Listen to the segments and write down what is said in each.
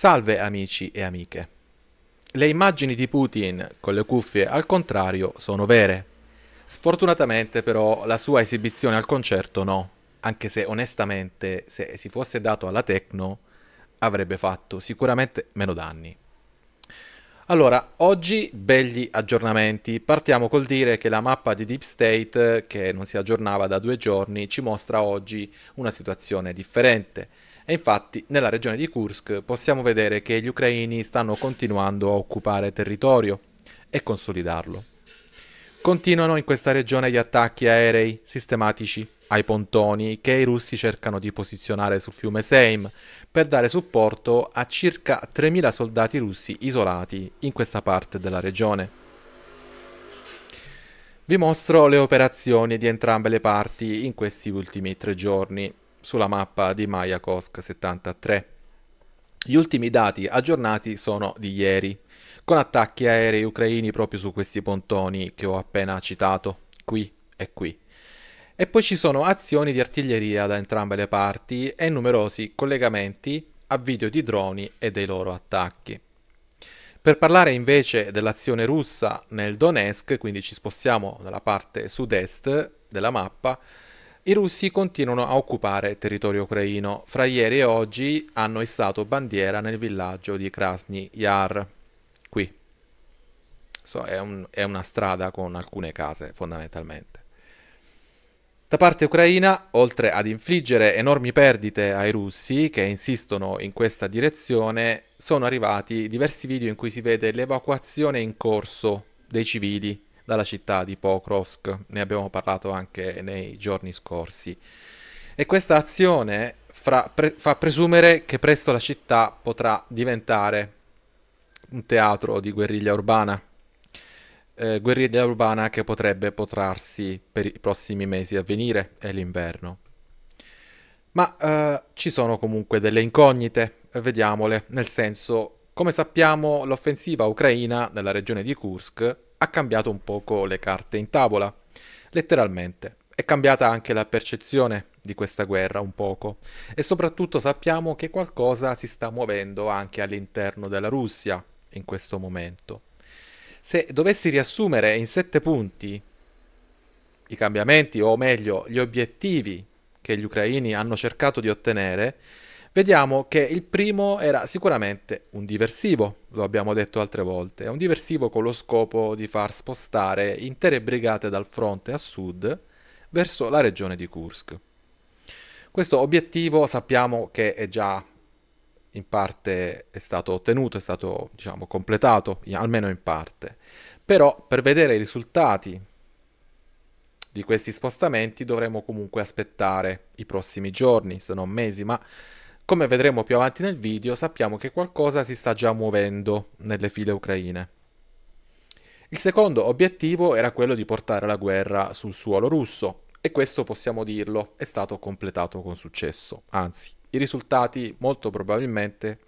Salve amici e amiche. Le immagini di Putin con le cuffie al contrario sono vere. Sfortunatamente però la sua esibizione al concerto no, anche se onestamente se si fosse dato alla Tecno avrebbe fatto sicuramente meno danni. Allora, oggi begli aggiornamenti. Partiamo col dire che la mappa di Deep State, che non si aggiornava da due giorni, ci mostra oggi una situazione differente e infatti nella regione di Kursk possiamo vedere che gli ucraini stanno continuando a occupare territorio e consolidarlo. Continuano in questa regione gli attacchi aerei sistematici ai pontoni che i russi cercano di posizionare sul fiume Seim per dare supporto a circa 3.000 soldati russi isolati in questa parte della regione. Vi mostro le operazioni di entrambe le parti in questi ultimi tre giorni sulla mappa di Mayakovsk 73. Gli ultimi dati aggiornati sono di ieri, con attacchi aerei ucraini proprio su questi pontoni che ho appena citato, qui e qui. E poi ci sono azioni di artiglieria da entrambe le parti e numerosi collegamenti a video di droni e dei loro attacchi. Per parlare invece dell'azione russa nel Donetsk, quindi ci spostiamo dalla parte sud-est della mappa, i russi continuano a occupare territorio ucraino. Fra ieri e oggi hanno issato bandiera nel villaggio di Krasny Yar. Qui. So, è, un, è una strada con alcune case fondamentalmente. Da parte ucraina, oltre ad infliggere enormi perdite ai russi che insistono in questa direzione, sono arrivati diversi video in cui si vede l'evacuazione in corso dei civili dalla città di Pokrovsk, ne abbiamo parlato anche nei giorni scorsi. E questa azione fra, pre, fa presumere che presto la città potrà diventare un teatro di guerriglia urbana. Eh, guerriglia urbana che potrebbe potrarsi per i prossimi mesi a venire e l'inverno. Ma eh, ci sono comunque delle incognite, vediamole, nel senso, come sappiamo, l'offensiva ucraina nella regione di Kursk ha cambiato un poco le carte in tavola, letteralmente. È cambiata anche la percezione di questa guerra un poco e soprattutto sappiamo che qualcosa si sta muovendo anche all'interno della Russia in questo momento. Se dovessi riassumere in sette punti i cambiamenti o meglio gli obiettivi che gli ucraini hanno cercato di ottenere, vediamo che il primo era sicuramente un diversivo, lo abbiamo detto altre volte, è un diversivo con lo scopo di far spostare intere brigate dal fronte a sud verso la regione di Kursk. Questo obiettivo sappiamo che è già in parte è stato ottenuto, è stato diciamo, completato, almeno in parte. Però per vedere i risultati di questi spostamenti dovremo comunque aspettare i prossimi giorni, se non mesi, ma come vedremo più avanti nel video, sappiamo che qualcosa si sta già muovendo nelle file ucraine. Il secondo obiettivo era quello di portare la guerra sul suolo russo, e questo possiamo dirlo è stato completato con successo. Anzi, i risultati molto probabilmente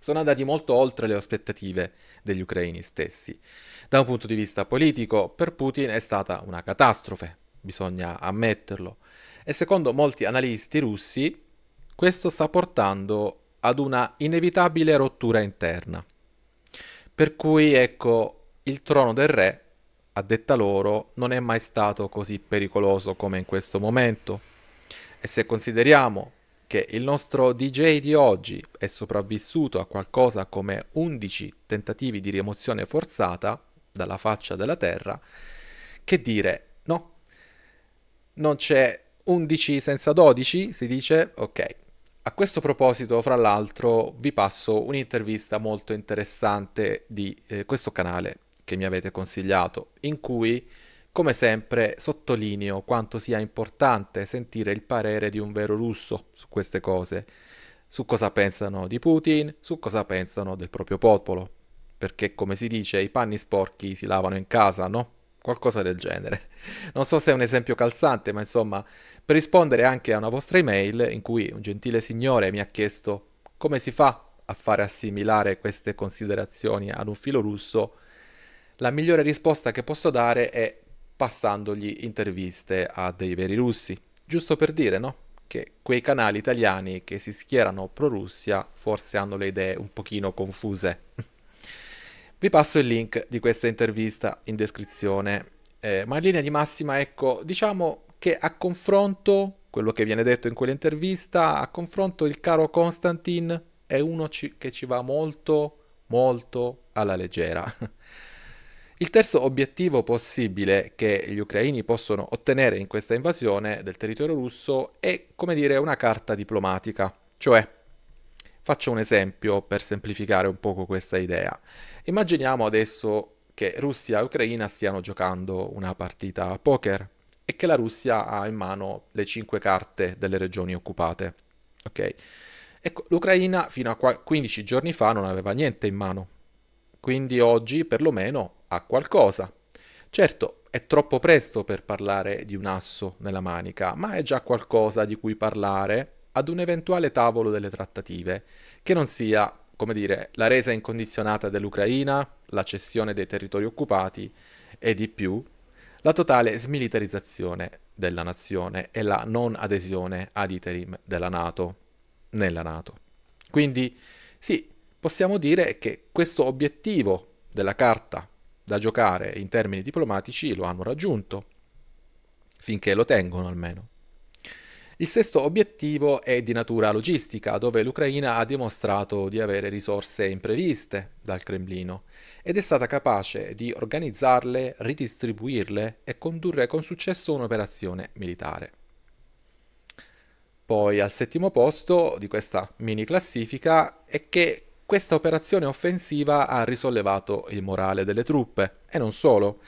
sono andati molto oltre le aspettative degli ucraini stessi. Da un punto di vista politico, per Putin è stata una catastrofe, bisogna ammetterlo. E secondo molti analisti russi, questo sta portando ad una inevitabile rottura interna. Per cui ecco, il trono del re, a detta loro, non è mai stato così pericoloso come in questo momento. E se consideriamo che il nostro DJ di oggi è sopravvissuto a qualcosa come 11 tentativi di rimozione forzata dalla faccia della terra, che dire, no? Non c'è 11 senza 12, si dice, ok, a questo proposito, fra l'altro, vi passo un'intervista molto interessante di eh, questo canale che mi avete consigliato, in cui, come sempre, sottolineo quanto sia importante sentire il parere di un vero russo su queste cose, su cosa pensano di Putin, su cosa pensano del proprio popolo, perché, come si dice, i panni sporchi si lavano in casa, no? Qualcosa del genere. Non so se è un esempio calzante, ma insomma, per rispondere anche a una vostra email in cui un gentile signore mi ha chiesto come si fa a fare assimilare queste considerazioni ad un filo russo, la migliore risposta che posso dare è passandogli interviste a dei veri russi, giusto per dire, no? Che quei canali italiani che si schierano pro-Russia forse hanno le idee un pochino confuse. Vi passo il link di questa intervista in descrizione, eh, ma in linea di massima, ecco, diciamo che a confronto, quello che viene detto in quell'intervista, a confronto il caro Constantin è uno ci, che ci va molto, molto alla leggera. Il terzo obiettivo possibile che gli ucraini possono ottenere in questa invasione del territorio russo è, come dire, una carta diplomatica. Cioè, faccio un esempio per semplificare un poco questa idea. Immaginiamo adesso che Russia e Ucraina stiano giocando una partita a poker e che la Russia ha in mano le cinque carte delle regioni occupate. Ok? Ecco, l'Ucraina fino a 15 giorni fa non aveva niente in mano, quindi oggi perlomeno ha qualcosa. Certo, è troppo presto per parlare di un asso nella manica, ma è già qualcosa di cui parlare ad un eventuale tavolo delle trattative, che non sia, come dire, la resa incondizionata dell'Ucraina, la cessione dei territori occupati e di più, la totale smilitarizzazione della nazione e la non adesione ad iterim della Nato, nella Nato. Quindi sì, possiamo dire che questo obiettivo della carta da giocare in termini diplomatici lo hanno raggiunto, finché lo tengono almeno. Il sesto obiettivo è di natura logistica, dove l'Ucraina ha dimostrato di avere risorse impreviste dal Cremlino ed è stata capace di organizzarle, ridistribuirle e condurre con successo un'operazione militare. Poi al settimo posto di questa mini classifica è che questa operazione offensiva ha risollevato il morale delle truppe e non solo.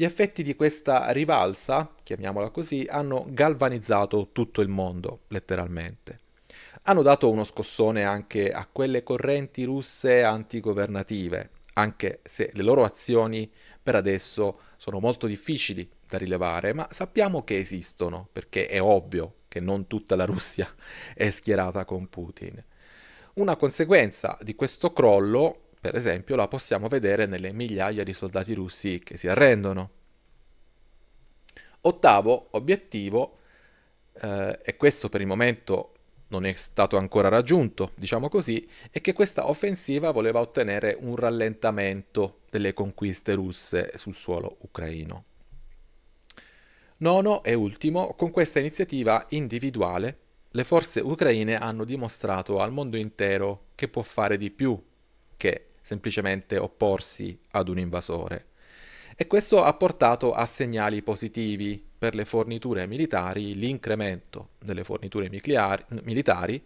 Gli effetti di questa rivalsa, chiamiamola così, hanno galvanizzato tutto il mondo, letteralmente. Hanno dato uno scossone anche a quelle correnti russe antigovernative, anche se le loro azioni per adesso sono molto difficili da rilevare, ma sappiamo che esistono, perché è ovvio che non tutta la Russia è schierata con Putin. Una conseguenza di questo crollo per esempio, la possiamo vedere nelle migliaia di soldati russi che si arrendono. Ottavo obiettivo, eh, e questo per il momento non è stato ancora raggiunto, diciamo così, è che questa offensiva voleva ottenere un rallentamento delle conquiste russe sul suolo ucraino. Nono e ultimo, con questa iniziativa individuale, le forze ucraine hanno dimostrato al mondo intero che può fare di più che semplicemente opporsi ad un invasore. E questo ha portato a segnali positivi per le forniture militari, l'incremento delle forniture militari,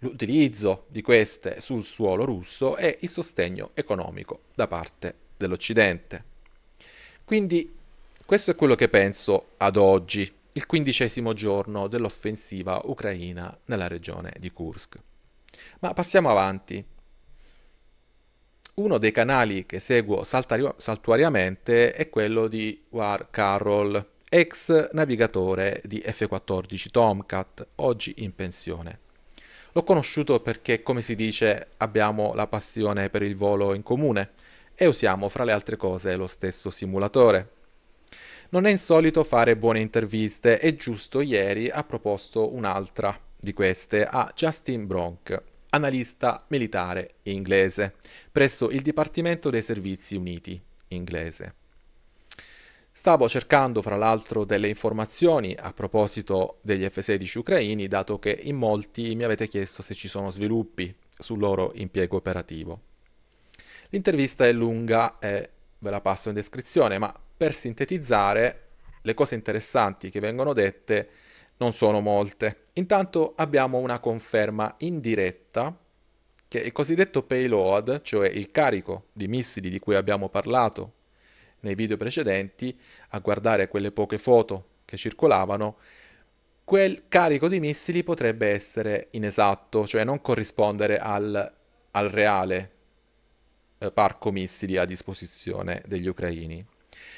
l'utilizzo di queste sul suolo russo e il sostegno economico da parte dell'Occidente. Quindi questo è quello che penso ad oggi, il quindicesimo giorno dell'offensiva ucraina nella regione di Kursk. Ma passiamo avanti uno dei canali che seguo saltuariamente è quello di War Carroll, ex navigatore di F-14 Tomcat, oggi in pensione. L'ho conosciuto perché, come si dice, abbiamo la passione per il volo in comune e usiamo, fra le altre cose, lo stesso simulatore. Non è insolito fare buone interviste e giusto ieri ha proposto un'altra di queste a Justin Bronk, analista militare inglese presso il Dipartimento dei Servizi Uniti inglese. Stavo cercando fra l'altro delle informazioni a proposito degli F-16 ucraini, dato che in molti mi avete chiesto se ci sono sviluppi sul loro impiego operativo. L'intervista è lunga e ve la passo in descrizione, ma per sintetizzare le cose interessanti che vengono dette, non sono molte. Intanto abbiamo una conferma indiretta che il cosiddetto payload, cioè il carico di missili di cui abbiamo parlato nei video precedenti, a guardare quelle poche foto che circolavano, quel carico di missili potrebbe essere inesatto, cioè non corrispondere al, al reale eh, parco missili a disposizione degli ucraini.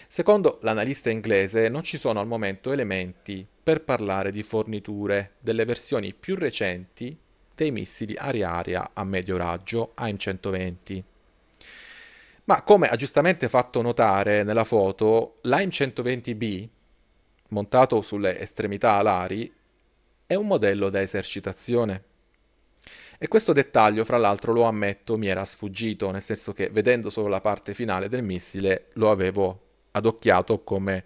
Secondo l'analista inglese non ci sono al momento elementi per parlare di forniture delle versioni più recenti dei missili aria-aria a medio raggio AIM-120. Ma come ha giustamente fatto notare nella foto, l'AIM-120B, montato sulle estremità alari, è un modello da esercitazione. E questo dettaglio, fra l'altro, lo ammetto, mi era sfuggito, nel senso che vedendo solo la parte finale del missile lo avevo adocchiato come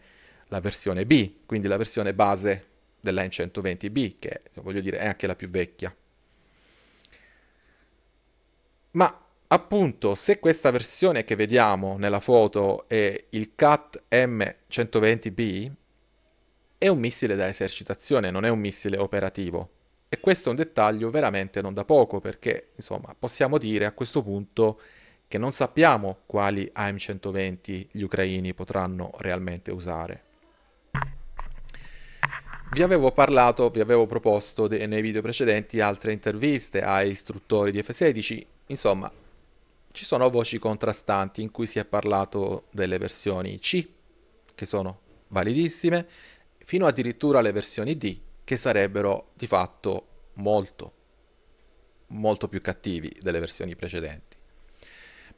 la versione B, quindi la versione base della N120B, che voglio dire è anche la più vecchia. Ma appunto, se questa versione che vediamo nella foto è il CAT M120B, è un missile da esercitazione, non è un missile operativo. E questo è un dettaglio veramente non da poco, perché insomma possiamo dire a questo punto che non sappiamo quali AM120 gli ucraini potranno realmente usare. Vi avevo parlato, vi avevo proposto de- nei video precedenti altre interviste a istruttori di F-16, insomma ci sono voci contrastanti in cui si è parlato delle versioni C, che sono validissime, fino addirittura alle versioni D, che sarebbero di fatto molto, molto più cattivi delle versioni precedenti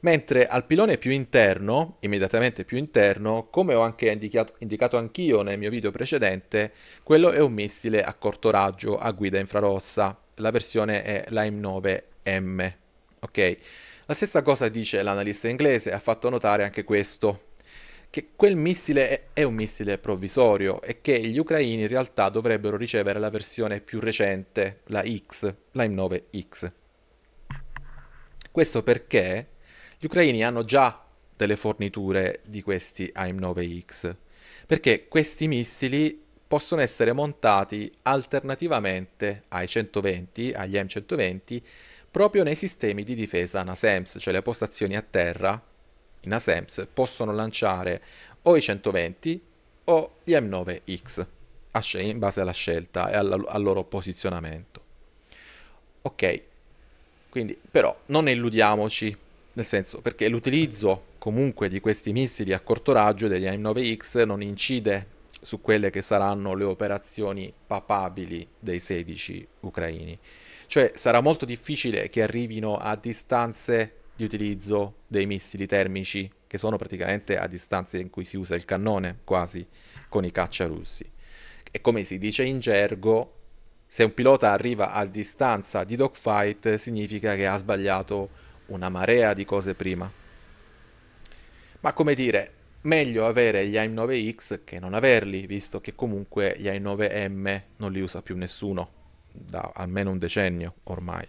mentre al pilone più interno, immediatamente più interno, come ho anche indicato, indicato anch'io nel mio video precedente, quello è un missile a corto raggio a guida infrarossa, la versione è la m 9M, ok? La stessa cosa dice l'analista inglese, ha fatto notare anche questo, che quel missile è un missile provvisorio e che gli ucraini in realtà dovrebbero ricevere la versione più recente, la X, la M9X. Questo perché gli ucraini hanno già delle forniture di questi AIM-9X, perché questi missili possono essere montati alternativamente ai 120, agli M120, proprio nei sistemi di difesa NASEMS, cioè le postazioni a terra in ASEMS possono lanciare o i 120 o gli M9X, in base alla scelta e alla, al loro posizionamento. Ok, quindi però non illudiamoci nel senso, perché l'utilizzo comunque di questi missili a corto raggio degli M9X non incide su quelle che saranno le operazioni papabili dei 16 ucraini. Cioè sarà molto difficile che arrivino a distanze di utilizzo dei missili termici, che sono praticamente a distanze in cui si usa il cannone quasi con i caccia russi. E come si dice in gergo, se un pilota arriva a distanza di dogfight significa che ha sbagliato una marea di cose prima. Ma come dire, meglio avere gli AIM9X che non averli, visto che comunque gli AIM9M non li usa più nessuno, da almeno un decennio ormai.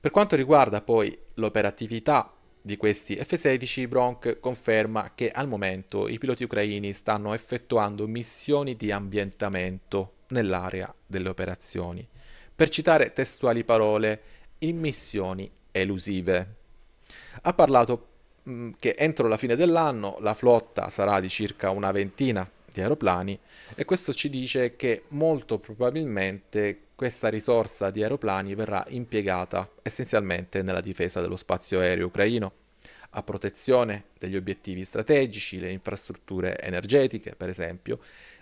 Per quanto riguarda poi l'operatività di questi F-16, Bronk conferma che al momento i piloti ucraini stanno effettuando missioni di ambientamento nell'area delle operazioni. Per citare testuali parole, in missioni elusive. Ha parlato mm, che entro la fine dell'anno la flotta sarà di circa una ventina di aeroplani e questo ci dice che molto probabilmente questa risorsa di aeroplani verrà impiegata essenzialmente nella difesa dello spazio aereo ucraino, a protezione degli obiettivi strategici, le infrastrutture energetiche per esempio,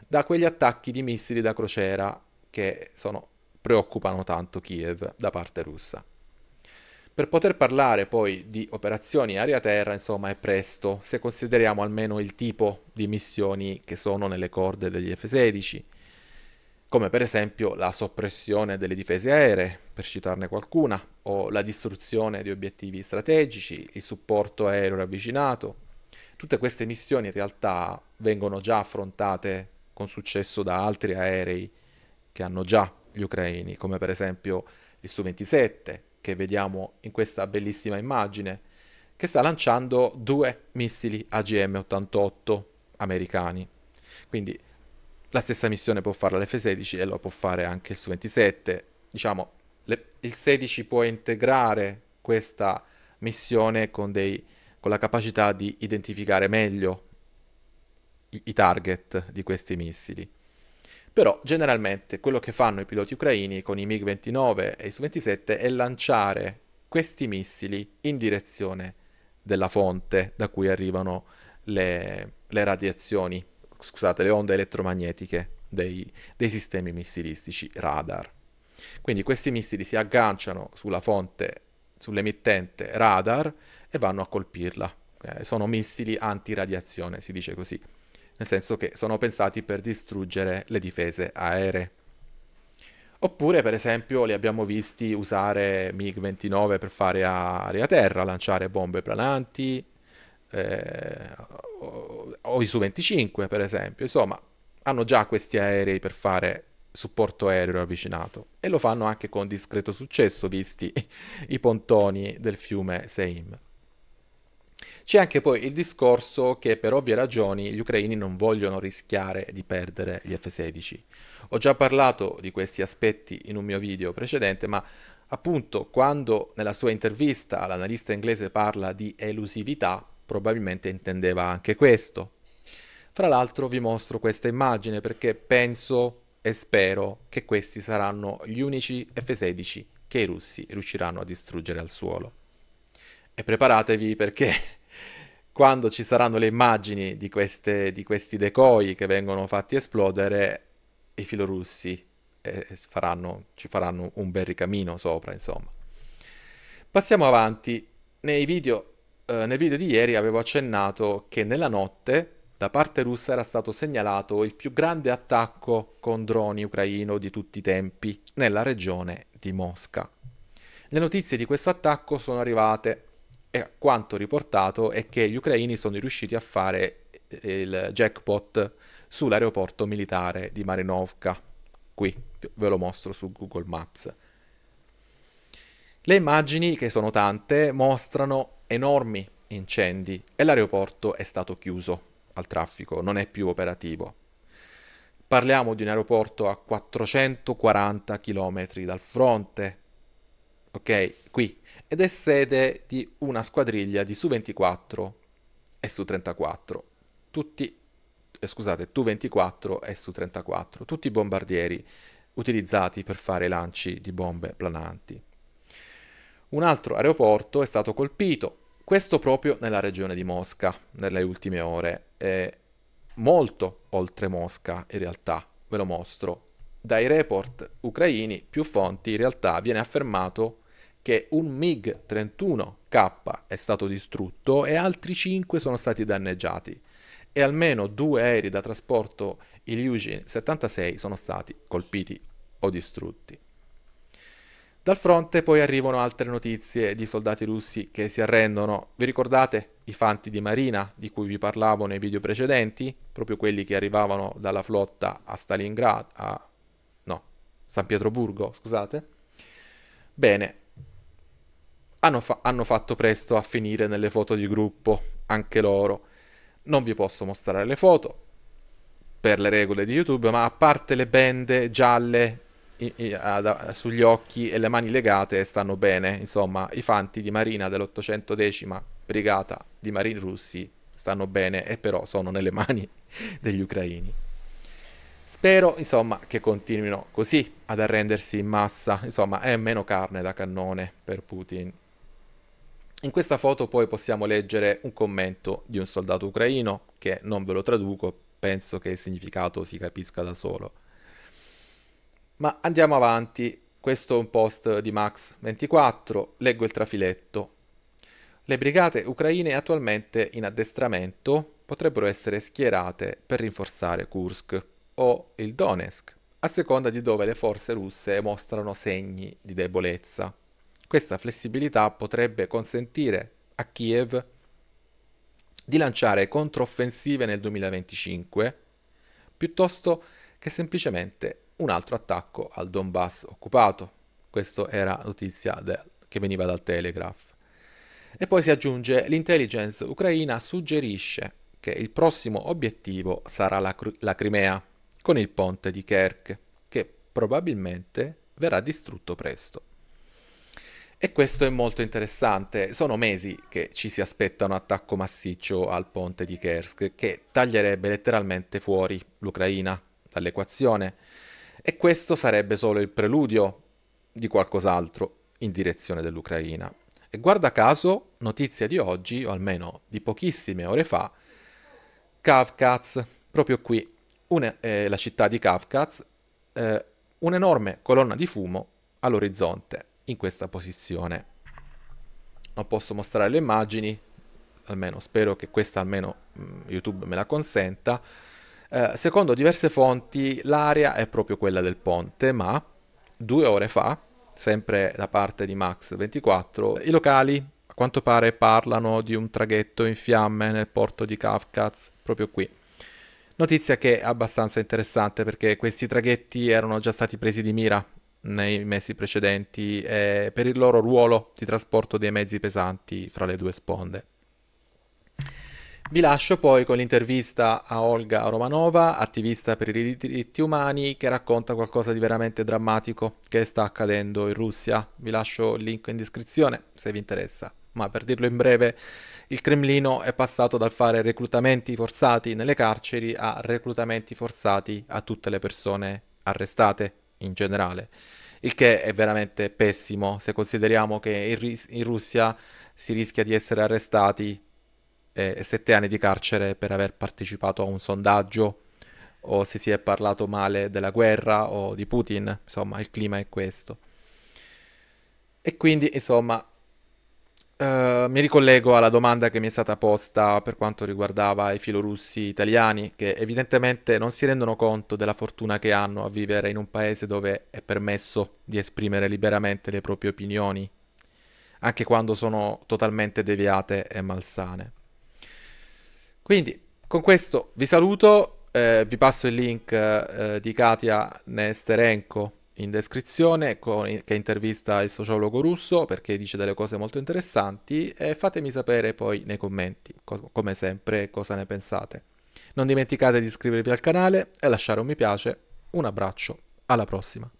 da quegli attacchi di missili da crociera che sono, preoccupano tanto Kiev da parte russa. Per poter parlare poi di operazioni aria-terra, insomma, è presto, se consideriamo almeno il tipo di missioni che sono nelle corde degli F-16, come per esempio la soppressione delle difese aeree, per citarne qualcuna, o la distruzione di obiettivi strategici, il supporto aereo ravvicinato. Tutte queste missioni in realtà vengono già affrontate con successo da altri aerei che hanno già gli ucraini, come per esempio il Su-27, che vediamo in questa bellissima immagine, che sta lanciando due missili AGM-88 americani. Quindi la stessa missione può fare l'F-16 e lo può fare anche il Su-27. Diciamo, le, il 16 può integrare questa missione con, dei, con la capacità di identificare meglio i, i target di questi missili. Però generalmente quello che fanno i piloti ucraini con i MiG-29 e i Su-27 è lanciare questi missili in direzione della fonte da cui arrivano le, le radiazioni, scusate, le onde elettromagnetiche dei, dei sistemi missilistici radar. Quindi questi missili si agganciano sulla fonte, sull'emittente radar e vanno a colpirla. Eh, sono missili antiradiazione, si dice così nel senso che sono pensati per distruggere le difese aeree. Oppure, per esempio, li abbiamo visti usare MiG-29 per fare aria-terra, lanciare bombe plananti, eh, o, o i Su-25, per esempio. Insomma, hanno già questi aerei per fare supporto aereo avvicinato e lo fanno anche con discreto successo, visti i pontoni del fiume Seim. C'è anche poi il discorso che per ovvie ragioni gli ucraini non vogliono rischiare di perdere gli F-16. Ho già parlato di questi aspetti in un mio video precedente, ma appunto quando nella sua intervista l'analista inglese parla di elusività, probabilmente intendeva anche questo. Fra l'altro vi mostro questa immagine perché penso e spero che questi saranno gli unici F-16 che i russi riusciranno a distruggere al suolo. E preparatevi perché quando ci saranno le immagini di, queste, di questi decoi che vengono fatti esplodere, i filorussi eh, faranno, ci faranno un bel ricamino sopra, insomma. Passiamo avanti. Nei video, eh, nel video di ieri avevo accennato che nella notte da parte russa era stato segnalato il più grande attacco con droni ucraino di tutti i tempi nella regione di Mosca. Le notizie di questo attacco sono arrivate e quanto riportato è che gli ucraini sono riusciti a fare eh, il jackpot sull'aeroporto militare di Marinovka. Qui ve lo mostro su Google Maps. Le immagini, che sono tante, mostrano enormi incendi e l'aeroporto è stato chiuso al traffico, non è più operativo. Parliamo di un aeroporto a 440 km dal fronte. Ok, qui ed è sede di una squadriglia di Su-24 e Su-34, tutti, eh, scusate, Tu-24 e Su-34, tutti i bombardieri utilizzati per fare lanci di bombe plananti. Un altro aeroporto è stato colpito, questo proprio nella regione di Mosca, nelle ultime ore, eh, molto oltre Mosca in realtà, ve lo mostro. Dai report ucraini più fonti in realtà viene affermato che che un MiG-31K è stato distrutto e altri 5 sono stati danneggiati e almeno due aerei da trasporto Ilyushin 76 sono stati colpiti o distrutti. Dal fronte poi arrivano altre notizie di soldati russi che si arrendono. Vi ricordate i fanti di marina di cui vi parlavo nei video precedenti? Proprio quelli che arrivavano dalla flotta a Stalingrado, a... no, San Pietroburgo, scusate. Bene, hanno, fa- hanno fatto presto a finire nelle foto di gruppo, anche loro. Non vi posso mostrare le foto per le regole di YouTube, ma a parte le bende gialle i, i, ad, sugli occhi e le mani legate stanno bene. Insomma, i fanti di Marina dell'810 Brigata di Marini Russi stanno bene e però sono nelle mani degli ucraini. Spero, insomma, che continuino così ad arrendersi in massa. Insomma, è meno carne da cannone per Putin. In questa foto poi possiamo leggere un commento di un soldato ucraino, che non ve lo traduco, penso che il significato si capisca da solo. Ma andiamo avanti, questo è un post di Max24, leggo il trafiletto. Le brigate ucraine attualmente in addestramento potrebbero essere schierate per rinforzare Kursk o il Donetsk, a seconda di dove le forze russe mostrano segni di debolezza. Questa flessibilità potrebbe consentire a Kiev di lanciare controffensive nel 2025 piuttosto che semplicemente un altro attacco al Donbass occupato. Questa era notizia de- che veniva dal Telegraph. E poi si aggiunge l'intelligence ucraina suggerisce che il prossimo obiettivo sarà la, cr- la Crimea con il ponte di Kerch che probabilmente verrà distrutto presto. E questo è molto interessante. Sono mesi che ci si aspetta un attacco massiccio al ponte di Kersk che taglierebbe letteralmente fuori l'Ucraina dall'equazione. E questo sarebbe solo il preludio di qualcos'altro in direzione dell'Ucraina. E guarda caso, notizia di oggi, o almeno di pochissime ore fa, Kavkaz, proprio qui, una, eh, la città di Kavkaz, eh, un'enorme colonna di fumo all'orizzonte in questa posizione. Non posso mostrare le immagini, almeno spero che questa almeno mm, YouTube me la consenta. Eh, secondo diverse fonti l'area è proprio quella del ponte, ma due ore fa, sempre da parte di Max24, i locali a quanto pare parlano di un traghetto in fiamme nel porto di Kafkaz, proprio qui. Notizia che è abbastanza interessante perché questi traghetti erano già stati presi di mira nei mesi precedenti eh, per il loro ruolo di trasporto dei mezzi pesanti fra le due sponde. Vi lascio poi con l'intervista a Olga Romanova, attivista per i diritti umani, che racconta qualcosa di veramente drammatico che sta accadendo in Russia. Vi lascio il link in descrizione se vi interessa. Ma per dirlo in breve, il Cremlino è passato dal fare reclutamenti forzati nelle carceri a reclutamenti forzati a tutte le persone arrestate in generale, il che è veramente pessimo se consideriamo che in, ris- in Russia si rischia di essere arrestati e eh, sette anni di carcere per aver partecipato a un sondaggio o se si è parlato male della guerra o di Putin, insomma il clima è questo. E quindi insomma eh, mi ricollego alla domanda che mi è stata posta per quanto riguardava i filorussi italiani, che evidentemente non si rendono conto della fortuna che hanno a vivere in un paese dove è permesso di esprimere liberamente le proprie opinioni, anche quando sono totalmente deviate e malsane. Quindi, con questo vi saluto, eh, vi passo il link eh, di Katia Nesterenko in descrizione con, che intervista il sociologo russo perché dice delle cose molto interessanti e fatemi sapere poi nei commenti, co- come sempre, cosa ne pensate. Non dimenticate di iscrivervi al canale e lasciare un mi piace. Un abbraccio, alla prossima.